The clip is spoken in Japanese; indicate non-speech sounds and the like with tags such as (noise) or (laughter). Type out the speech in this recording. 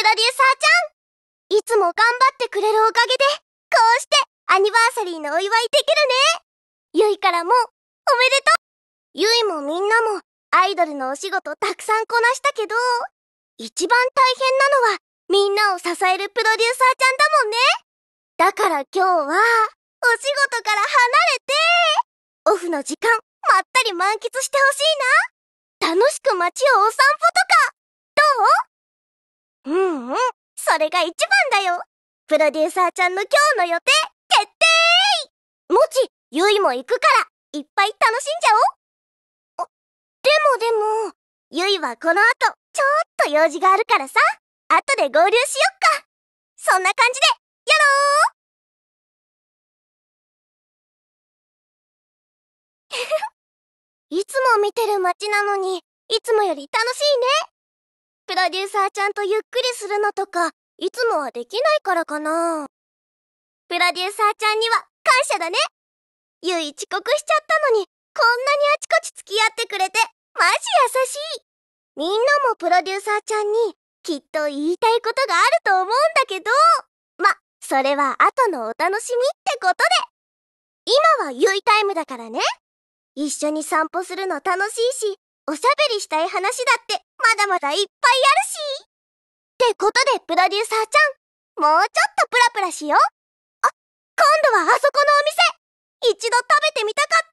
プロデューサーちゃんいつも頑張ってくれるおかげで、こうしてアニバーサリーのお祝いできるねゆいからも、おめでとうゆいもみんなも、アイドルのお仕事たくさんこなしたけど、一番大変なのは、みんなを支えるプロデューサーちゃんだもんねだから今日は、お仕事から離れて、オフの時間、まったり満喫してほしいな楽しく街をお散歩とかそれが一番だよプロデューサーちゃんの今日の予定、決定もち、ゆいも行くから、いっぱい楽しんじゃおうあ、でもでも、ゆいはこの後、ちょっと用事があるからさ、後で合流しよっかそんな感じで、やろう (laughs) いつも見てる街なのに、いつもより楽しいね。プロデューサーちゃんとゆっくりするのとか、いつもはできないからかな。プロデューサーちゃんには感謝だね。ゆい遅刻しちゃったのに、こんなにあちこち付き合ってくれて、マジ優しい。みんなもプロデューサーちゃんに、きっと言いたいことがあると思うんだけど、ま、それは後のお楽しみってことで。今はゆいタイムだからね。一緒に散歩するの楽しいし、おしゃべりしたい話だってまだまだいっぱいあるし。ってことでプロデューサーちゃん、もうちょっとプラプラしよう。あ、今度はあそこのお店、一度食べてみたかった。